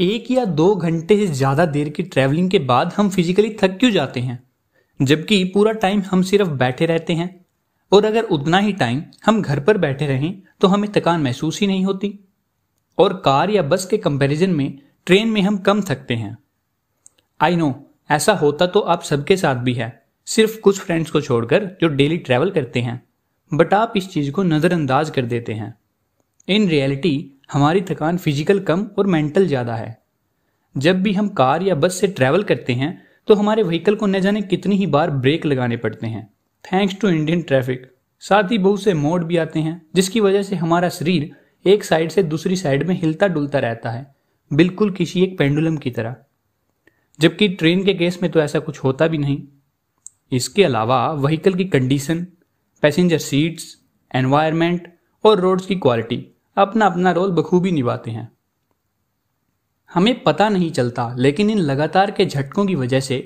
एक या दो घंटे से ज़्यादा देर की ट्रैवलिंग के बाद हम फिजिकली थक क्यों जाते हैं जबकि पूरा टाइम हम सिर्फ बैठे रहते हैं और अगर उतना ही टाइम हम घर पर बैठे रहें तो हमें थकान महसूस ही नहीं होती और कार या बस के कंपैरिजन में ट्रेन में हम कम थकते हैं आई नो ऐसा होता तो आप सबके साथ भी है सिर्फ कुछ फ्रेंड्स को छोड़कर जो डेली ट्रैवल करते हैं बट आप इस चीज़ को नज़रअंदाज कर देते हैं इन रियलिटी हमारी थकान फिजिकल कम और मेंटल ज़्यादा है जब भी हम कार या बस से ट्रैवल करते हैं तो हमारे व्हीकल को न जाने कितनी ही बार ब्रेक लगाने पड़ते हैं थैंक्स टू इंडियन ट्रैफिक साथ ही बहुत से मोड भी आते हैं जिसकी वजह से हमारा शरीर एक साइड से दूसरी साइड में हिलता डुलता रहता है बिल्कुल किसी एक पेंडुलम की तरह जबकि ट्रेन के केस में तो ऐसा कुछ होता भी नहीं इसके अलावा व्हीकल की कंडीशन पैसेंजर सीट्स एनवायरमेंट और रोड्स की क्वालिटी अपना अपना रोल बखूबी निभाते हैं हमें पता नहीं चलता लेकिन इन लगातार के झटकों की वजह से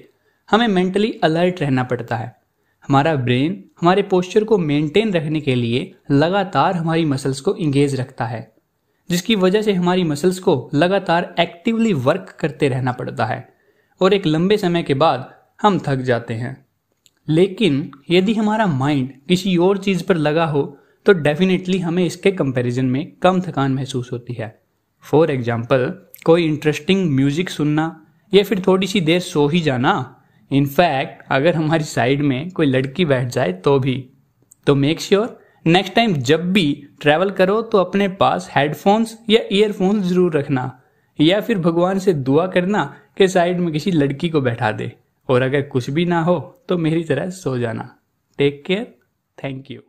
हमें मेंटली अलर्ट रहना पड़ता है हमारा ब्रेन हमारे पोस्चर को मेंटेन रखने के लिए लगातार हमारी मसल्स को इंगेज रखता है जिसकी वजह से हमारी मसल्स को लगातार एक्टिवली वर्क करते रहना पड़ता है और एक लंबे समय के बाद हम थक जाते हैं लेकिन यदि हमारा माइंड किसी और चीज़ पर लगा हो तो डेफिनेटली हमें इसके कंपैरिजन में कम थकान महसूस होती है फॉर एग्जाम्पल कोई इंटरेस्टिंग म्यूजिक सुनना या फिर थोड़ी सी देर सो ही जाना इनफैक्ट अगर हमारी साइड में कोई लड़की बैठ जाए तो भी तो मेक श्योर नेक्स्ट टाइम जब भी ट्रैवल करो तो अपने पास हेडफोन्स या ईयरफोन्स जरूर रखना या फिर भगवान से दुआ करना कि साइड में किसी लड़की को बैठा दे और अगर कुछ भी ना हो तो मेरी तरह सो जाना टेक केयर थैंक यू